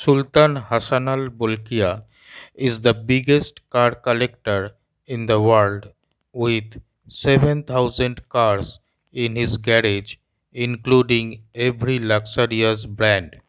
Sultan Hassanal Bolkiah is the biggest car collector in the world with 7,000 cars in his garage, including every luxurious brand.